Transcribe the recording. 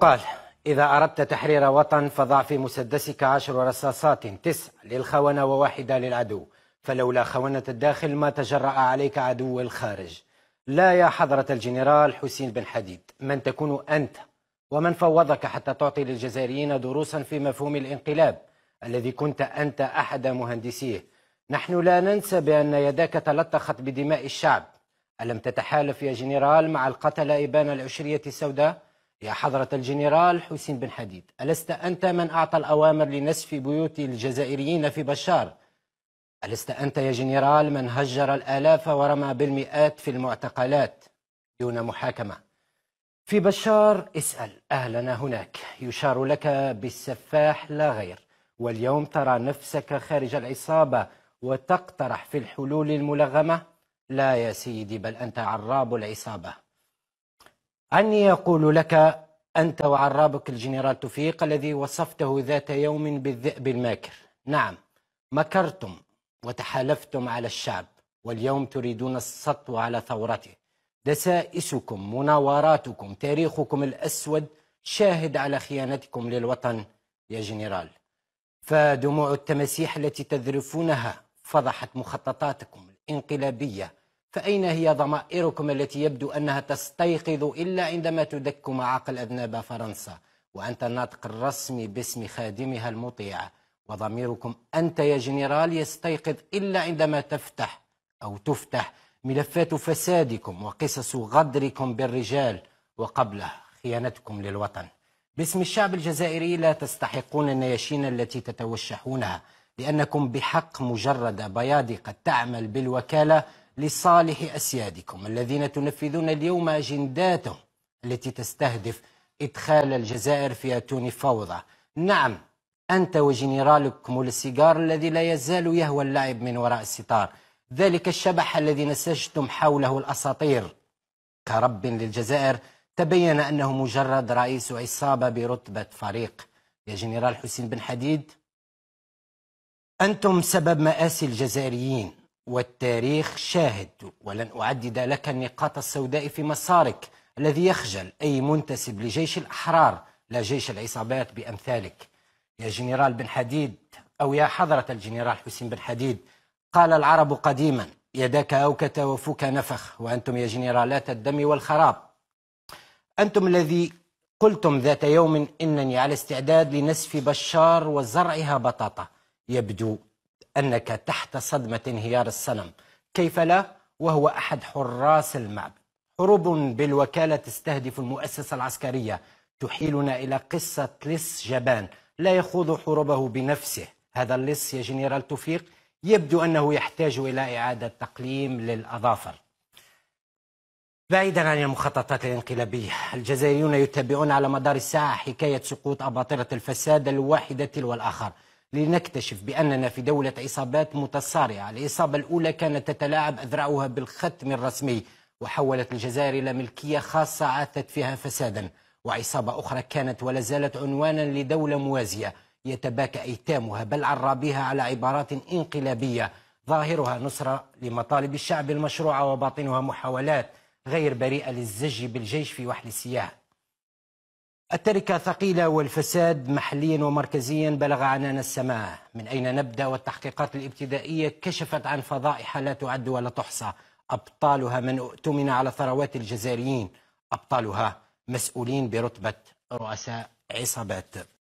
قال إذا أردت تحرير وطن فضع في مسدسك عشر رصاصات تسع للخونة وواحدة للعدو فلولا خونة الداخل ما تجرأ عليك عدو الخارج لا يا حضرة الجنرال حسين بن حديد من تكون أنت ومن فوضك حتى تعطي للجزائريين دروسا في مفهوم الانقلاب الذي كنت أنت أحد مهندسيه نحن لا ننسى بأن يداك تلطخت بدماء الشعب ألم تتحالف يا جنرال مع القتلة إبان العشرية السوداء؟ يا حضرة الجنرال حسين بن حديد ألست أنت من أعطى الأوامر لنسف بيوت الجزائريين في بشار ألست أنت يا جنرال من هجر الآلاف ورمى بالمئات في المعتقلات دون محاكمة في بشار اسأل أهلنا هناك يشار لك بالسفاح لا غير واليوم ترى نفسك خارج العصابة وتقترح في الحلول الملغمة لا يا سيدي بل أنت عراب العصابة عني يقول لك أنت وعرابك الجنرال توفيق الذي وصفته ذات يوم بالذئب الماكر نعم مكرتم وتحالفتم على الشعب واليوم تريدون السطو على ثورته دسائسكم مناوراتكم تاريخكم الأسود شاهد على خيانتكم للوطن يا جنرال فدموع التماسيح التي تذرفونها فضحت مخططاتكم الانقلابية فأين هي ضمائركم التي يبدو أنها تستيقظ إلا عندما تدك معاقل أذناب فرنسا وأنت الناطق الرسمي باسم خادمها المطيع وضميركم أنت يا جنرال يستيقظ إلا عندما تفتح أو تفتح ملفات فسادكم وقصص غدركم بالرجال وقبله خيانتكم للوطن باسم الشعب الجزائري لا تستحقون النياشين التي تتوشحونها لأنكم بحق مجرد بيادقة تعمل بالوكالة لصالح أسيادكم الذين تنفذون اليوم أجنداتهم التي تستهدف إدخال الجزائر في أتون فوضى نعم أنت وجنرالك كمول السيجار الذي لا يزال يهوى اللعب من وراء الستار ذلك الشبح الذي نسجتم حوله الأساطير كرب للجزائر تبين أنه مجرد رئيس عصابة برتبة فريق يا جنرال حسين بن حديد أنتم سبب مآسي الجزائريين والتاريخ شاهد ولن أعدد لك النقاط السوداء في مسارك الذي يخجل أي منتسب لجيش الأحرار لا جيش العصابات بأمثالك يا جنرال بن حديد أو يا حضرة الجنرال حسين بن حديد قال العرب قديما يداك أوكت وفوك نفخ وأنتم يا جنرالات الدم والخراب أنتم الذي قلتم ذات يوم إنني على استعداد لنسف بشار وزرعها بطاطا يبدو أنك تحت صدمة انهيار الصنم كيف لا وهو أحد حراس المعبد حروب بالوكالة تستهدف المؤسسة العسكرية تحيلنا إلى قصة لص جبان لا يخوض حروبه بنفسه هذا اللص يا جنرال توفيق يبدو أنه يحتاج إلى إعادة تقليم للأظافر بعيدا عن المخططات الانقلابية الجزائريون يتابعون على مدار الساعة حكاية سقوط أباطرة الفساد الواحدة تلو الآخر لنكتشف بأننا في دولة إصابات متصارعة الإصابة الأولى كانت تتلاعب أذرعها بالختم الرسمي وحولت الجزائر إلى ملكية خاصة عاثت فيها فسادا وعصابة أخرى كانت ولا زالت عنوانا لدولة موازية يتباكى أيتامها بل عرابيها على عبارات انقلابية ظاهرها نصرة لمطالب الشعب المشروعة وباطنها محاولات غير بريئة للزج بالجيش في وحل السياح. التركة ثقيلة والفساد محليا ومركزيا بلغ عنان السماء من أين نبدأ والتحقيقات الابتدائية كشفت عن فضائح لا تعد ولا تحصى أبطالها من اؤتمن على ثروات الجزائريين أبطالها مسؤولين برتبة رؤساء عصابات